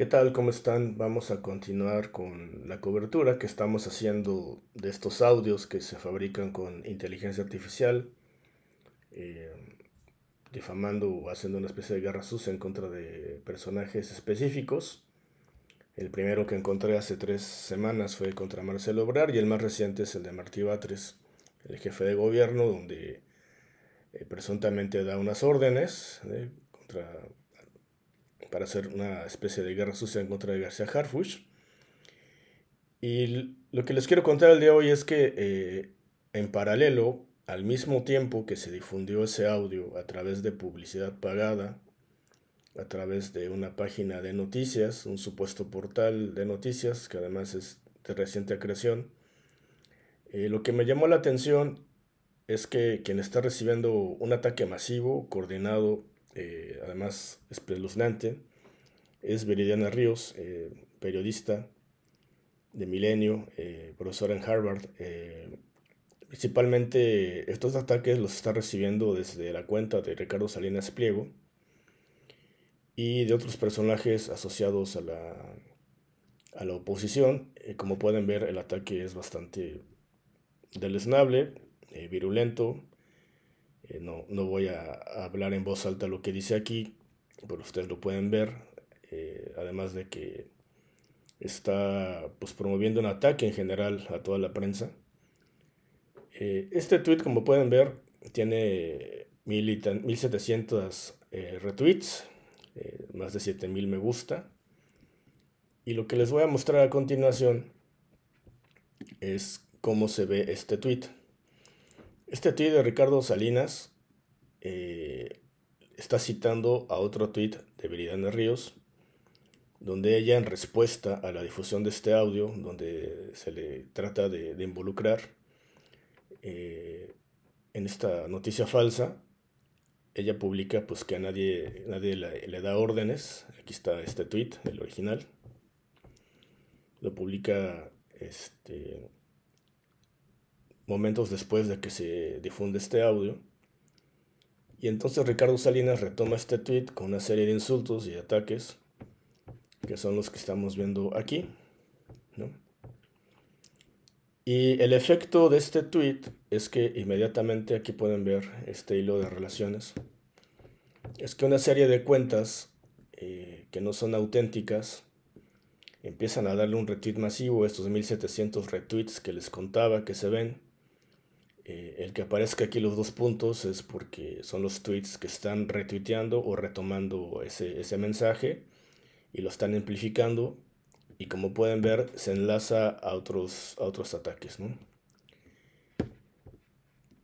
¿Qué tal? ¿Cómo están? Vamos a continuar con la cobertura que estamos haciendo de estos audios que se fabrican con inteligencia artificial, eh, difamando o haciendo una especie de guerra sucia en contra de personajes específicos. El primero que encontré hace tres semanas fue contra Marcelo Obrar y el más reciente es el de Martí Batres, el jefe de gobierno, donde eh, presuntamente da unas órdenes eh, contra para hacer una especie de guerra sucia en contra de García Harfush. Y lo que les quiero contar el día de hoy es que eh, en paralelo, al mismo tiempo que se difundió ese audio a través de publicidad pagada, a través de una página de noticias, un supuesto portal de noticias que además es de reciente creación, eh, lo que me llamó la atención es que quien está recibiendo un ataque masivo, coordinado eh, además es espeluznante, es Veridiana Ríos, eh, periodista de Milenio, eh, profesora en Harvard. principalmente estos ataques los está recibiendo desde la cuenta de Ricardo Salinas Pliego y de otros personajes asociados a la, a la oposición. como pueden ver, el ataque es bastante deleznable, virulento, eh, no, voy a, hablar en voz alta lo que dice aquí, pero ustedes lo pueden ver. Eh, además de que está pues, promoviendo un ataque en general a toda la prensa. Eh, este tweet, como pueden ver, tiene 1700 retweets, más de 7000 me gusta. Y lo que les voy a mostrar a continuación es cómo se ve este tweet. Este tuit de Ricardo Salinas eh, está citando a otro tuit de Viridiana Ríos, donde ella en respuesta a la difusión de este audio, donde se le trata de, involucrar eh, en esta noticia falsa, ella publica pues que a nadie, nadie le, da órdenes, aquí está este tuit, el original, lo publica este momentos después de que se difunde este audio. Y entonces Ricardo Salinas retoma este tweet con una serie de insultos y ataques que son los que estamos viendo aquí. Y el efecto de este tweet es que inmediatamente aquí pueden ver este hilo de relaciones. Es que una serie de cuentas eh, que no son auténticas empiezan a darle un retweet masivo a estos 1700 retweets que les contaba que se ven eh, el que aparezca aquí los dos puntos es porque son los tweets que están retuiteando o retomando ese, mensaje y lo están amplificando y como pueden ver se enlaza a otros, otros ataques.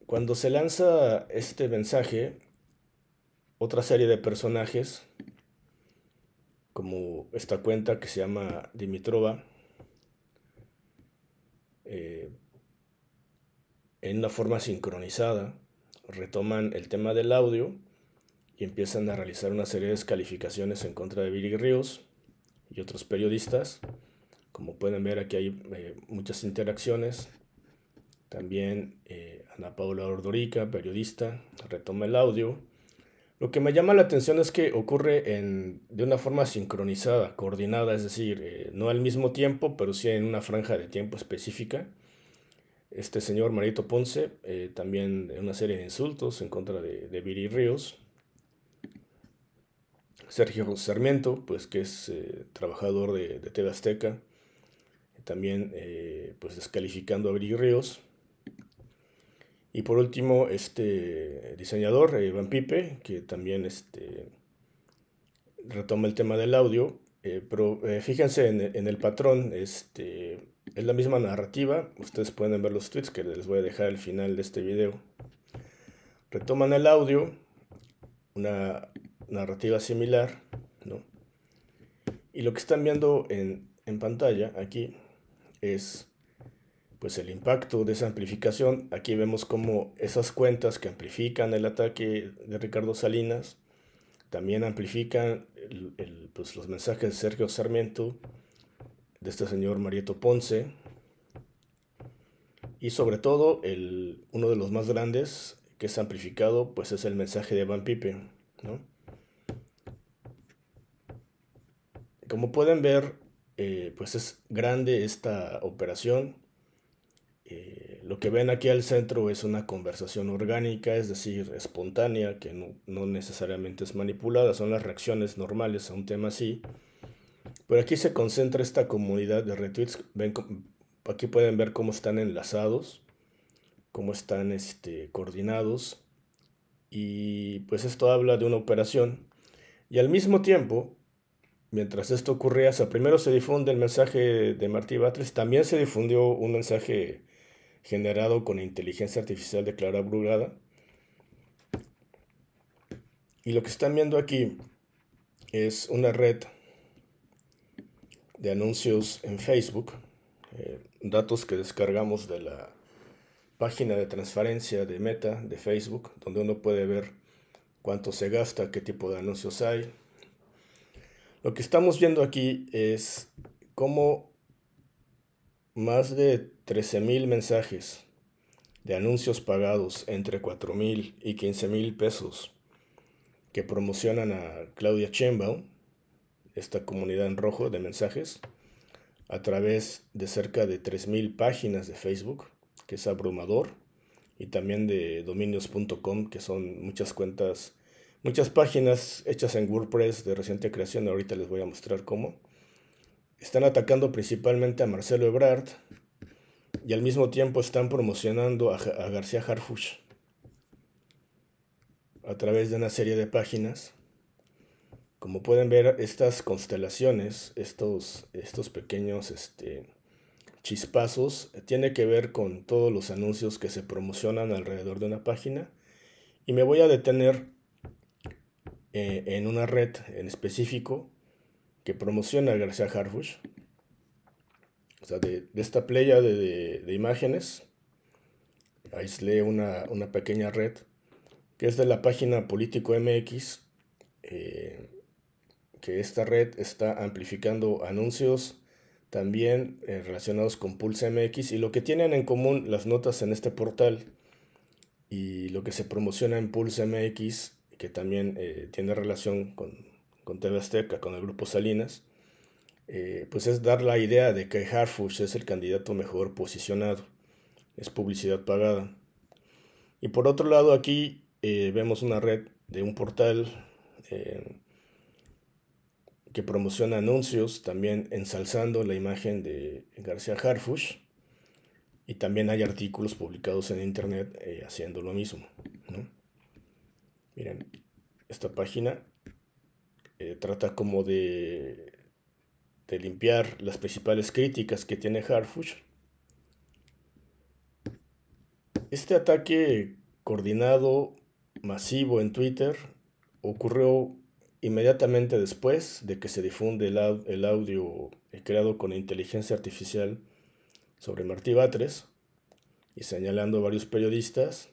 Cuando se lanza este mensaje, otra serie de personajes, como esta cuenta que se llama Dimitrova, en una forma sincronizada, retoman el tema del audio y empiezan a realizar una serie de descalificaciones en contra de Billy Ríos y otros periodistas. Como pueden ver, aquí hay eh, muchas interacciones. También eh, Ana Paula Ordorica, periodista, retoma el audio. Lo que me llama la atención es que ocurre en, de una forma sincronizada, coordinada, es decir, eh, no al mismo tiempo, pero sí en una franja de tiempo específica este señor Marito Ponce, eh, también una serie de insultos en contra de, de Viri Ríos. Sergio Sarmiento, pues que es eh, trabajador de, de Azteca, también eh, pues descalificando a Viri Ríos. Y por último, este diseñador, Iván Pipe, que también este, retoma el tema del audio. pero fíjense en, en el patrón, este, es la misma narrativa, ustedes pueden ver los tweets que les voy a dejar al final de este video. Retoman el audio, una narrativa similar, ¿no? Y lo que están viendo en, pantalla aquí es pues el impacto de esa amplificación. Aquí vemos como esas cuentas que amplifican el ataque de Ricardo Salinas también amplifican pues, los mensajes de Sergio Sarmiento de este señor Marieto Ponce. Y sobre todo, uno de los más grandes que es amplificado, pues es el mensaje de Van Pipe. ¿no? Como pueden ver, eh, pues es grande esta operación. Eh, lo que ven aquí al centro es una conversación orgánica, es decir, espontánea, que no necesariamente es manipulada, son las reacciones normales a un tema así. Pero aquí se concentra esta comunidad de retweets. Ven, aquí pueden ver cómo están enlazados, cómo están este, coordinados. Y pues esto habla de una operación. Y al mismo tiempo, mientras esto ocurría, o primero se difunde el mensaje de Martí Batres, también se difundió un mensaje generado con inteligencia artificial de Clara Brugada. Y lo que están viendo aquí es una red de anuncios en Facebook, eh, datos que descargamos de la página de transferencia de Meta de Facebook, donde uno puede ver cuánto se gasta, qué tipo de anuncios hay. Lo que estamos viendo aquí es cómo más de mil mensajes de anuncios pagados entre mil y mil pesos que promocionan a Claudia Sheinbaum esta comunidad en rojo de mensajes a través de cerca de 3.000 páginas de Facebook, que es abrumador, y también de dominios.com, que son muchas cuentas, muchas páginas hechas en WordPress de reciente creación, ahorita les voy a mostrar cómo. Están atacando principalmente a Marcelo Ebrard y al mismo tiempo están promocionando a, García Harfush a través de una serie de páginas como pueden ver, estas constelaciones, estos, estos pequeños este, chispazos, eh, tiene que ver con todos los anuncios que se promocionan alrededor de una página. Y me voy a detener eh, en una red en específico que promociona a García Harfush. O sea, de, esta playa de, imágenes, ahí imágenes, lee una, una pequeña red que es de la página Político MX. Eh, que esta red está amplificando anuncios también eh, relacionados con Pulse MX y lo que tienen en común las notas en este portal y lo que se promociona en Pulse MX, que también eh, tiene relación con, con Azteca, con el grupo Salinas, eh, pues es dar la idea de que Harfush es el candidato mejor posicionado. Es publicidad pagada. Y por otro lado, aquí vemos una red de un portal que promociona anuncios, también ensalzando la imagen de García Harfush. Y también hay artículos publicados en internet eh, haciendo lo mismo. Miren, esta página eh, trata como de, de limpiar las principales críticas que tiene Harfush. Este ataque coordinado masivo en Twitter ocurrió inmediatamente después de que se difunde el, audio creado con inteligencia artificial sobre Martí Batres y señalando a varios periodistas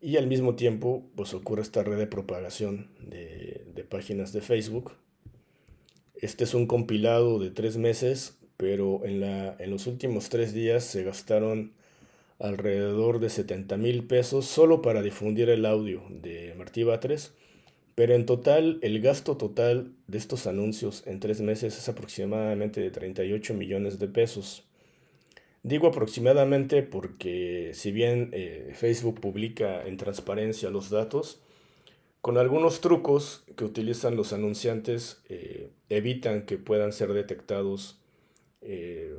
y al mismo tiempo pues ocurre esta red de propagación de, páginas de Facebook. Este es un compilado de tres meses, pero en, en los últimos tres días se gastaron alrededor de 70 mil pesos solo para difundir el audio de Martí Batres pero en total, el gasto total de estos anuncios en tres meses es aproximadamente de 38 millones de pesos. Digo aproximadamente porque si bien eh, Facebook publica en transparencia los datos, con algunos trucos que utilizan los anunciantes eh, evitan que puedan ser detectados eh,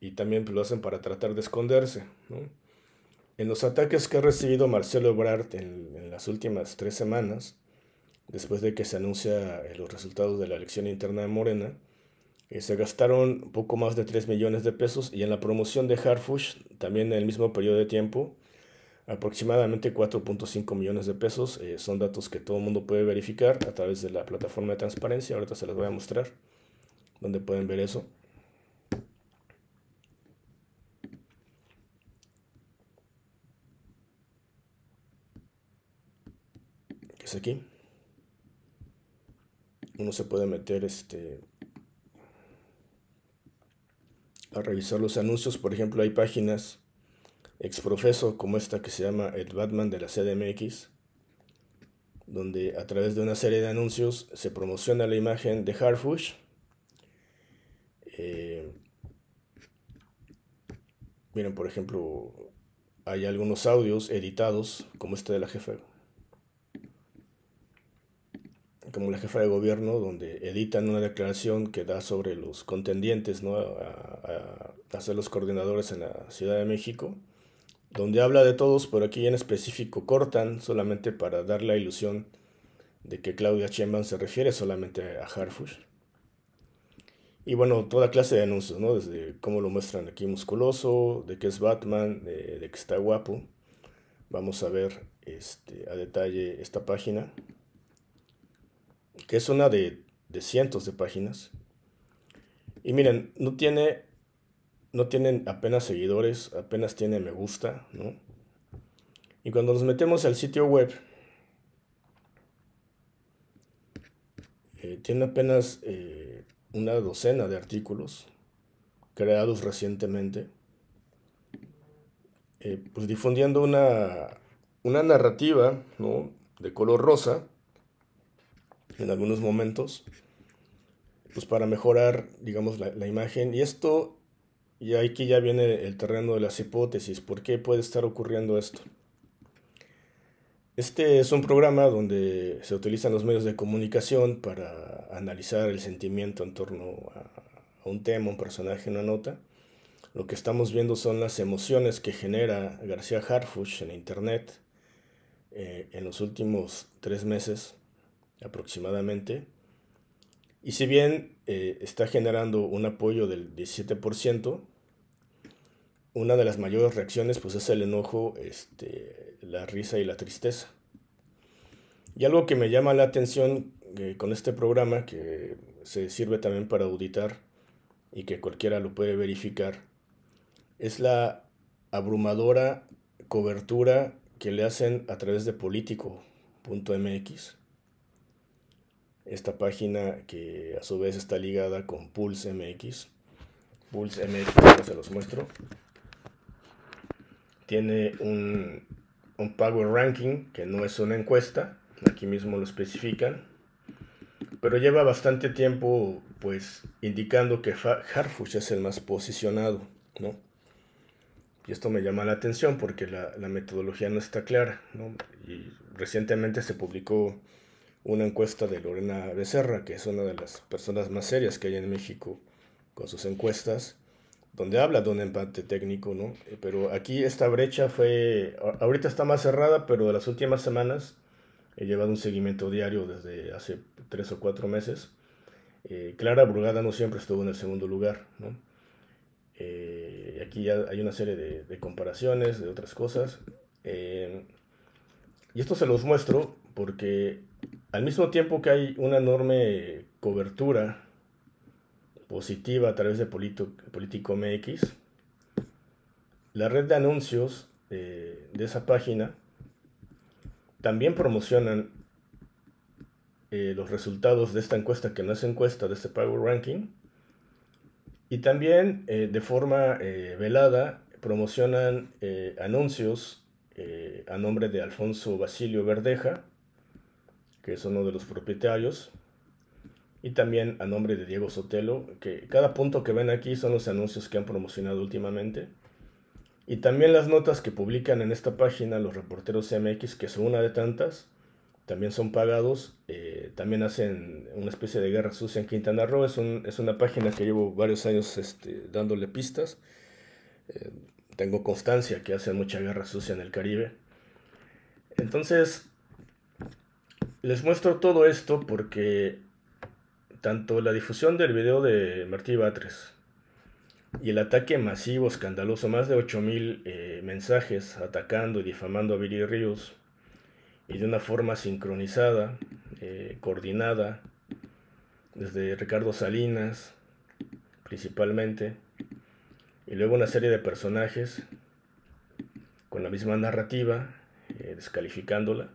y también lo hacen para tratar de esconderse. En los ataques que ha recibido Marcelo Ebrard en las últimas tres semanas, después de que se anuncia eh, los resultados de la elección interna de Morena, eh, se gastaron poco más de 3 millones de pesos y en la promoción de Harfush, también en el mismo periodo de tiempo, aproximadamente 4.5 millones de pesos. Eh, son datos que todo el mundo puede verificar a través de la plataforma de transparencia. Ahorita se los voy a mostrar, donde pueden ver eso. es aquí? uno se puede meter este, a revisar los anuncios. Por ejemplo, hay páginas exprofeso como esta que se llama El Batman de la CDMX, donde a través de una serie de anuncios se promociona la imagen de Harfush. Eh, miren, por ejemplo, hay algunos audios editados, como este de la jefe como la jefa de gobierno, donde editan una declaración que da sobre los contendientes ¿no? a, ser los coordinadores en la Ciudad de México, donde habla de todos, pero aquí en específico cortan solamente para dar la ilusión de que Claudia Sheinbaum se refiere solamente a Harfush. Y bueno, toda clase de anuncios, ¿no? Desde cómo lo muestran aquí musculoso, de que es Batman, de, que está guapo. Vamos a ver este, a detalle esta página que es una de, cientos de páginas. Y miren, no tiene no tienen apenas seguidores, apenas tiene me gusta, Y cuando nos metemos al sitio web, eh, tiene apenas eh, una docena de artículos creados recientemente, eh, pues difundiendo una, narrativa, De color rosa, en algunos momentos, pues para mejorar, digamos, la, imagen. Y esto, y aquí ya viene el terreno de las hipótesis. ¿Por qué puede estar ocurriendo esto? Este es un programa donde se utilizan los medios de comunicación para analizar el sentimiento en torno a, un tema, un personaje, una nota. Lo que estamos viendo son las emociones que genera García Harfush en Internet eh, en los últimos tres meses aproximadamente. Y si bien eh, está generando un apoyo del 17%, una de las mayores reacciones pues, es el enojo, este, la risa y la tristeza. Y algo que me llama la atención eh, con este programa, que se sirve también para auditar y que cualquiera lo puede verificar, es la abrumadora cobertura que le hacen a través de político.mx esta página que a su vez está ligada con Pulse MX. Pulse MX, se los muestro. Tiene un, un Power Ranking, que no es una encuesta, aquí mismo lo especifican, pero lleva bastante tiempo pues indicando que Harfush es el más posicionado, ¿no? Y esto me llama la atención porque la, la metodología no está clara, ¿no? Y recientemente se publicó una encuesta de Lorena Becerra, que es una de las personas más serias que hay en México con sus encuestas, donde habla de un empate técnico, ¿no? Eh, pero aquí esta brecha fue, ahorita está más cerrada, pero de las últimas semanas he llevado un seguimiento diario desde hace tres o cuatro meses. Eh, Clara Burgada no siempre estuvo en el segundo lugar, ¿no? Eh, aquí ya hay una serie de, comparaciones, de otras cosas. y esto se los muestro porque al mismo tiempo que hay una enorme cobertura positiva a través de Político MX, la red de anuncios eh, de esa página también promocionan eh, los resultados de esta encuesta, que no es encuesta, de este Power Ranking. Y también eh, de forma velada promocionan anuncios a nombre de Alfonso Basilio Verdeja, que es uno de los propietarios, y también a nombre de Diego Sotelo, que cada punto que ven aquí son los anuncios que han promocionado últimamente. Y también las notas que publican en esta página los reporteros CMX, que son una de tantas, también son pagados, eh, también hacen una especie de guerra sucia en Quintana Roo, es, es una página que llevo varios años este, dándole pistas, eh, tengo constancia que hacen mucha guerra sucia en el Caribe. Entonces, les muestro todo esto porque tanto la difusión del video de Martí Batres y el ataque masivo, escandaloso, más de 8.000 eh, mensajes atacando y difamando a Billy Ríos, y de una forma sincronizada, eh, coordinada, desde Ricardo Salinas principalmente, y luego una serie de personajes con la misma narrativa, eh, descalificándola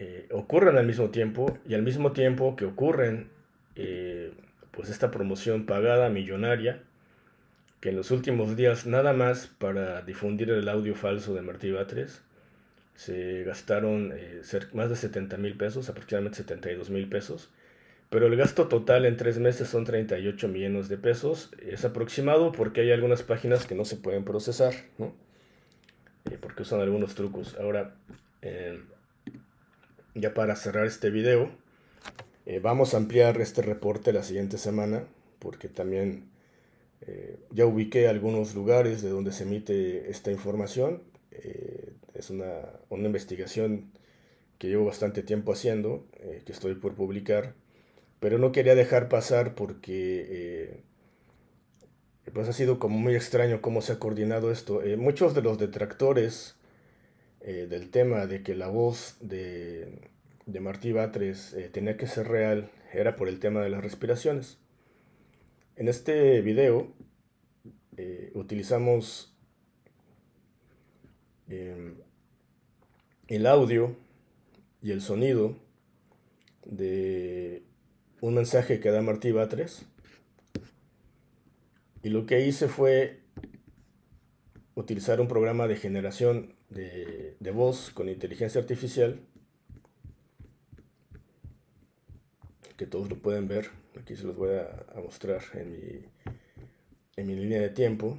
eh, ocurren al mismo tiempo y al mismo tiempo que ocurren eh, pues esta promoción pagada millonaria que en los últimos días nada más para difundir el audio falso de Martí Batres se gastaron eh, más de 70 mil pesos, aproximadamente 72 mil pesos, pero el gasto total en tres meses son 38 millones de pesos, es aproximado porque hay algunas páginas que no se pueden procesar, porque usan algunos trucos. Ahora, ya para cerrar este video, eh, vamos a ampliar este reporte la siguiente semana, porque también eh, ya ubiqué algunos lugares de donde se emite esta información. Eh, es una, investigación que llevo bastante tiempo haciendo, que estoy por publicar, pero no quería dejar pasar porque pues ha sido como muy extraño cómo se ha coordinado esto. muchos de los detractores eh, del tema de que la voz de, Martí Batres eh, tenía que ser real era por el tema de las respiraciones. En este video eh, utilizamos em, el audio y el sonido de un mensaje que da Martí Batres. Y lo que hice fue utilizar un programa de generación de, voz con inteligencia artificial que todos lo pueden ver. Aquí se los voy a, mostrar en mi, línea de tiempo.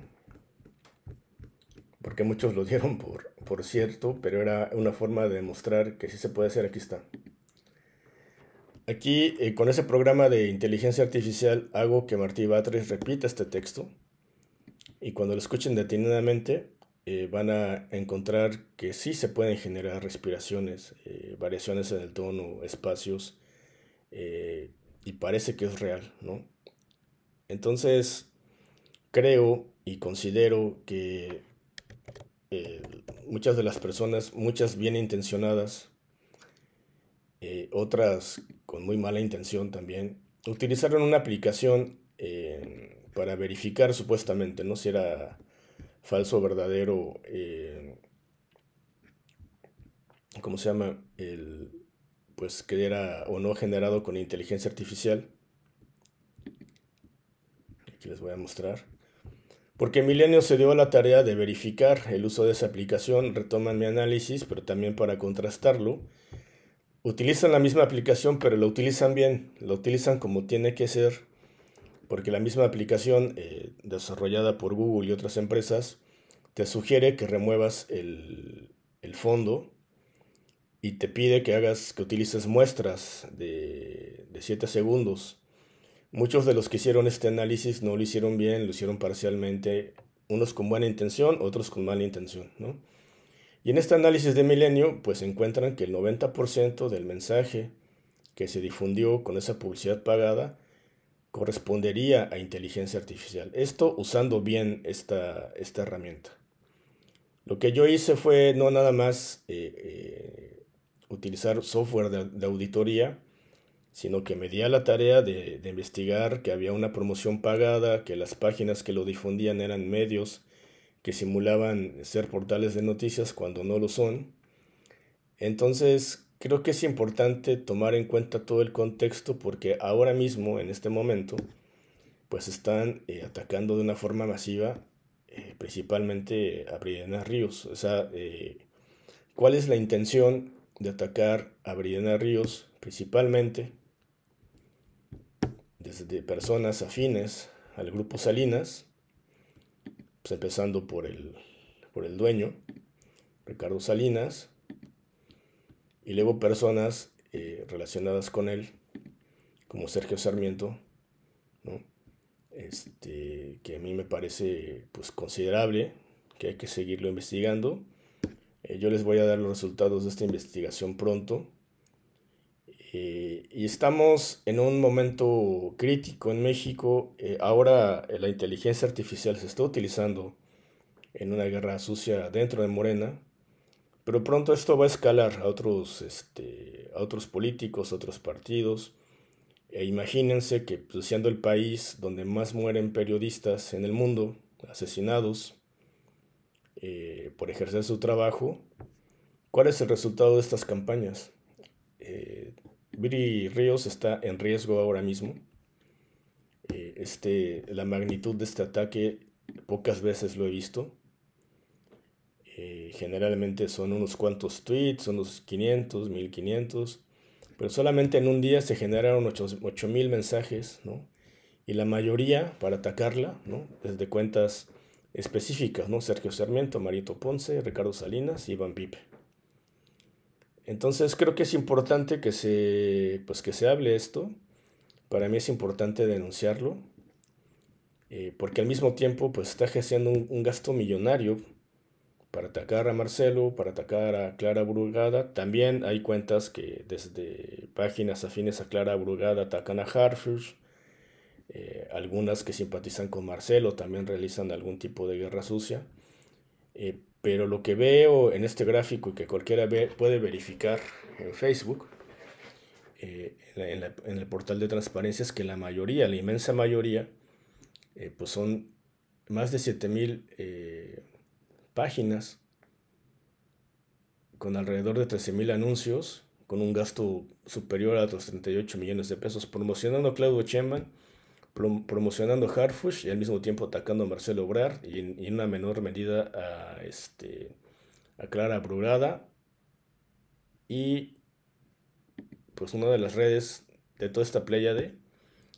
Porque muchos lo dieron por, por cierto, pero era una forma de demostrar que sí se puede hacer. Aquí está. Aquí eh, con ese programa de inteligencia artificial hago que Martí Batres repita este texto. Y cuando lo escuchen detenidamente, eh, van a encontrar que sí se pueden generar respiraciones, eh, variaciones en el tono, espacios, eh, y parece que es real, ¿no? Entonces, creo y considero que muchas de las personas, muchas bien intencionadas, otras con muy mala intención también, utilizaron una aplicación para verificar supuestamente, ¿no? Si era falso o verdadero, como eh, ¿cómo se llama? El, pues que era o no generado con inteligencia artificial. Aquí les voy a mostrar. Porque Milenio se dio la tarea de verificar el uso de esa aplicación, retoman mi análisis, pero también para contrastarlo. Utilizan la misma aplicación, pero la utilizan bien, la utilizan como tiene que ser porque la misma aplicación eh, desarrollada por Google y otras empresas te sugiere que remuevas el, fondo y te pide que hagas, que utilices muestras de, de 7 segundos. Muchos de los que hicieron este análisis no lo hicieron bien, lo hicieron parcialmente, unos con buena intención, otros con mala intención, Y en este análisis de milenio, pues encuentran que el 90% del mensaje que se difundió con esa publicidad pagada correspondería a inteligencia artificial. Esto usando bien esta, esta herramienta. Lo que yo hice fue no nada más eh, eh, utilizar software de, auditoría, sino que me di a la tarea de, de, investigar que había una promoción pagada, que las páginas que lo difundían eran medios que simulaban ser portales de noticias cuando no lo son. Entonces, Creo que es importante tomar en cuenta todo el contexto porque ahora mismo, en este momento, pues están eh, atacando de una forma masiva eh, principalmente a Brianna Ríos. O sea, eh, ¿cuál es la intención de atacar a Brianna Ríos principalmente desde personas afines al grupo Salinas? Pues empezando por el, por el dueño, Ricardo Salinas, y luego personas eh, relacionadas con él, como Sergio Sarmiento, este, que a mí me parece pues, considerable, que hay que seguirlo investigando. Eh, yo les voy a dar los resultados de esta investigación pronto. Eh, y estamos en un momento crítico en México. ahora la inteligencia artificial se está utilizando en una guerra sucia dentro de Morena pero pronto esto va a escalar a otros, este, a otros políticos, a otros partidos. E imagínense que pues, siendo el país donde más mueren periodistas en el mundo, asesinados eh, por ejercer su trabajo, ¿cuál es el resultado de estas campañas? Eh, Ríos está en riesgo ahora mismo. Eh, este, la magnitud de este ataque pocas veces lo he visto. Eh, generalmente son unos cuantos tweets, unos 500, 1500, pero solamente en un día se generaron 8000 mensajes, ¿no? Y la mayoría para atacarla, ¿no? Desde cuentas específicas, ¿no? Sergio Sarmiento, Marito Ponce, Ricardo Salinas y Iván Pipe. Entonces creo que es importante que se, pues que se hable esto. Para mí es importante denunciarlo, eh, porque al mismo tiempo pues está ejerciendo un, un gasto millonario para atacar a Marcelo, para atacar a Clara Brugada. También hay cuentas que desde páginas afines a Clara Brugada atacan a Harfus, eh, algunas que simpatizan con Marcelo también realizan algún tipo de guerra sucia. Eh, pero lo que veo en este gráfico y que cualquiera puede verificar en Facebook, eh, en, el portal de transparencia, es que la mayoría, la inmensa mayoría, pues son más de 7000 páginas, con alrededor de 13.000 anuncios, con un gasto superior a los 38 millones de pesos, promocionando a Claudio Cheman, promocionando a Harfush y al mismo tiempo atacando a Marcelo Obrar y en, una menor medida a, este, a Clara Brugada. Y pues una de las redes de toda esta de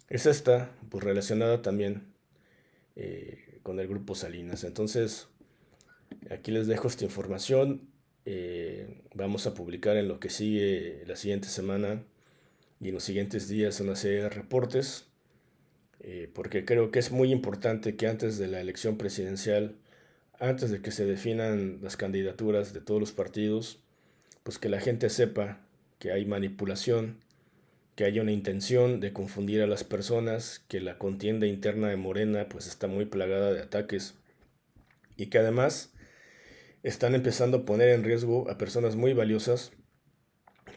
es esta, pues relacionada también eh, con el grupo Salinas. Entonces, Aquí les dejo esta información. Eh, vamos a publicar en lo que sigue la siguiente semana y en los siguientes días una serie de reportes, eh, porque creo que es muy importante que antes de la elección presidencial, antes de que se definan las candidaturas de todos los partidos, pues que la gente sepa que hay manipulación, que hay una intención de confundir a las personas, que la contienda interna de Morena pues está muy plagada de ataques y que además están empezando a poner en riesgo a personas muy valiosas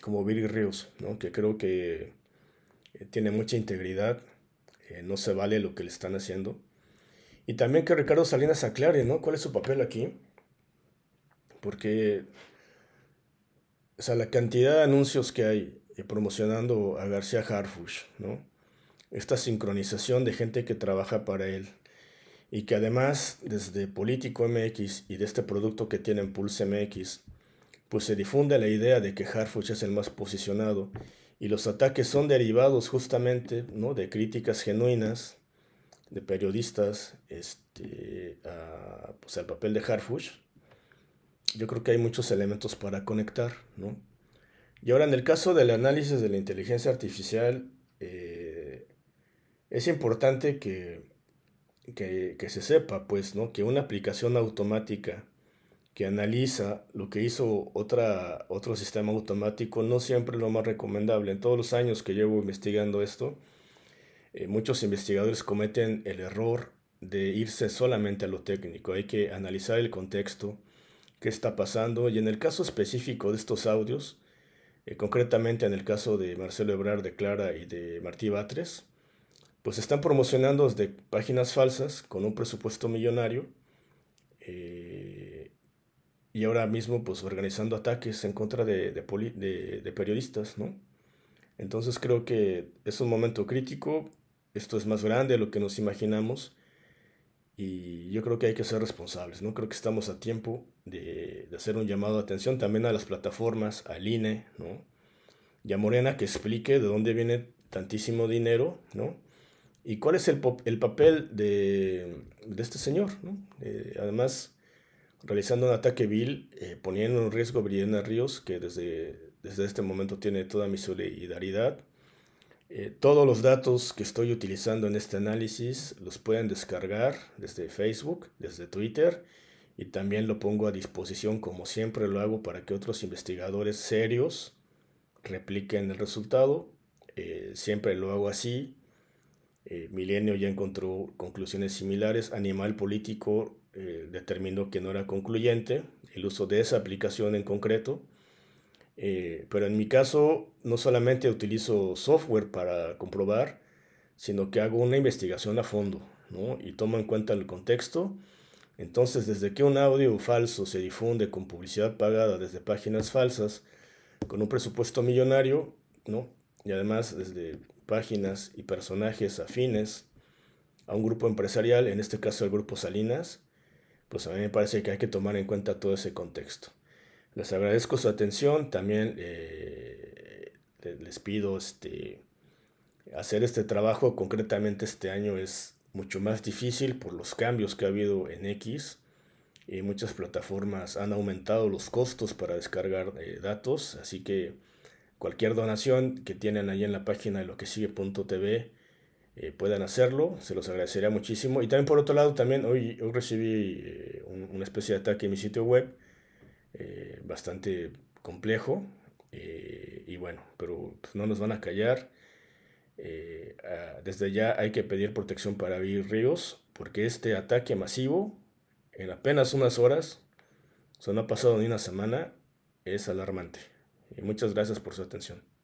como Billy Ríos, ¿no? que creo que eh, tiene mucha integridad, eh, no se vale lo que le están haciendo. Y también que Ricardo Salinas aclare ¿no? cuál es su papel aquí, porque o la cantidad de anuncios que hay eh, promocionando a García Harfush, ¿no? esta sincronización de gente que trabaja para él, y que además desde Político MX y de este producto que tienen Pulse MX, pues se difunde la idea de que Harfuch es el más posicionado y los ataques son derivados justamente ¿no? de críticas genuinas de periodistas este, pues, al papel de Harfuch. Yo creo que hay muchos elementos para conectar. ¿no? Y ahora en el caso del análisis de la inteligencia artificial, eh, es importante que que, se sepa, pues, ¿no? Que una aplicación automática que analiza lo que hizo otra, otro sistema automático no siempre es lo más recomendable. En todos los años que llevo investigando esto, eh, muchos investigadores cometen el error de irse solamente a lo técnico. Hay que analizar el contexto, qué está pasando. Y en el caso específico de estos audios, eh, concretamente en el caso de Marcelo Ebrar de Clara y de Martí Batres, pues están promocionando desde páginas falsas con un presupuesto millonario eh, y ahora mismo pues organizando ataques en contra de, de, periodistas, ¿no? Entonces creo que es un momento crítico, esto es más grande de lo que nos imaginamos y yo creo que hay que ser responsables, ¿no? Creo que estamos a tiempo de, de hacer un llamado de atención también a las plataformas, al INE, ¿no? Y a Morena que explique de dónde viene tantísimo dinero, ¿no? ¿Y cuál es el, el papel de, de, este señor? Eh, además, realizando un ataque vil, eh, poniendo en riesgo a Brianna Ríos, que desde, desde este momento tiene toda mi solidaridad. Eh, todos los datos que estoy utilizando en este análisis los pueden descargar desde Facebook, desde Twitter y también lo pongo a disposición como siempre lo hago para que otros investigadores serios repliquen el resultado. siempre lo hago así eh, Milenio ya encontró conclusiones similares. Animal Político eh, determinó que no era concluyente el uso de esa aplicación en concreto. Eh, pero en mi caso no solamente utilizo software para comprobar, sino que hago una investigación a fondo ¿no? y tomo en cuenta el contexto. Entonces, desde que un audio falso se difunde con publicidad pagada desde páginas falsas, con un presupuesto millonario, ¿no? y además desde páginas y personajes afines a un grupo empresarial, en este caso el grupo Salinas, pues a mí me parece que hay que tomar en cuenta todo ese contexto. Les agradezco su atención, también eh, eh, les pido este, hacer este trabajo, concretamente este año es mucho más difícil por los cambios que ha habido en X y muchas plataformas han aumentado los costos para descargar eh, datos, así que Cualquier donación que tienen ahí en la página de lo que sigue.tv eh, puedan hacerlo, se los agradecería muchísimo. Y también por otro lado, también hoy, recibí eh, una especie de ataque en mi sitio web, eh, bastante complejo, y bueno, pero pues, no nos van a callar. desde ya hay que pedir protección para vivir Ríos, porque este ataque masivo, en apenas unas horas, o sea, no ha pasado ni una semana, es alarmante. Y muchas gracias por su atención.